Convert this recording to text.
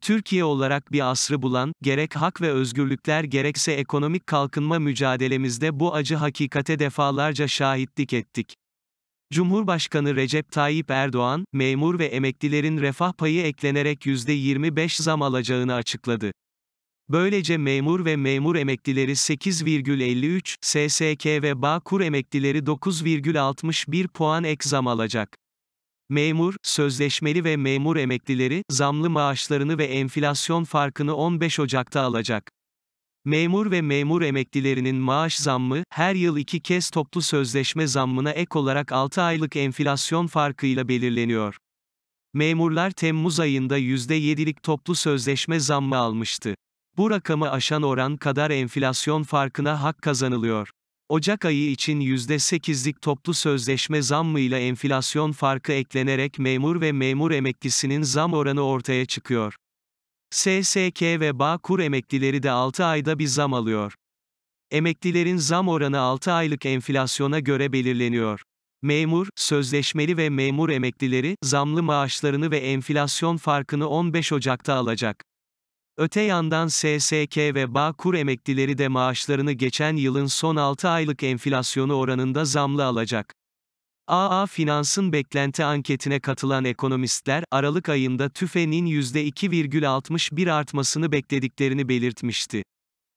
Türkiye olarak bir asrı bulan, gerek hak ve özgürlükler gerekse ekonomik kalkınma mücadelemizde bu acı hakikate defalarca şahitlik ettik. Cumhurbaşkanı Recep Tayyip Erdoğan, memur ve emeklilerin refah payı eklenerek %25 zam alacağını açıkladı. Böylece memur ve memur emeklileri 8,53, SSK ve Bağkur emeklileri 9,61 puan ek zam alacak memur, sözleşmeli ve memur emeklileri, zamlı maaşlarını ve enflasyon farkını 15 Ocak'ta alacak. Memur ve memur emeklilerinin maaş zammı, her yıl iki kez toplu sözleşme zammına ek olarak 6 aylık enflasyon farkıyla belirleniyor. Memurlar Temmuz ayında %7'lik toplu sözleşme zammı almıştı. Bu rakamı aşan oran kadar enflasyon farkına hak kazanılıyor. Ocak ayı için %8'lik toplu sözleşme zammıyla enflasyon farkı eklenerek memur ve memur emeklisinin zam oranı ortaya çıkıyor. SSK ve Bağkur emeklileri de 6 ayda bir zam alıyor. Emeklilerin zam oranı 6 aylık enflasyona göre belirleniyor. Memur, sözleşmeli ve memur emeklileri, zamlı maaşlarını ve enflasyon farkını 15 Ocak'ta alacak. Öte yandan SSK ve Bağkur emeklileri de maaşlarını geçen yılın son 6 aylık enflasyonu oranında zamlı alacak. AA Finans'ın beklenti anketine katılan ekonomistler, Aralık ayında TÜFE'nin %2,61 artmasını beklediklerini belirtmişti.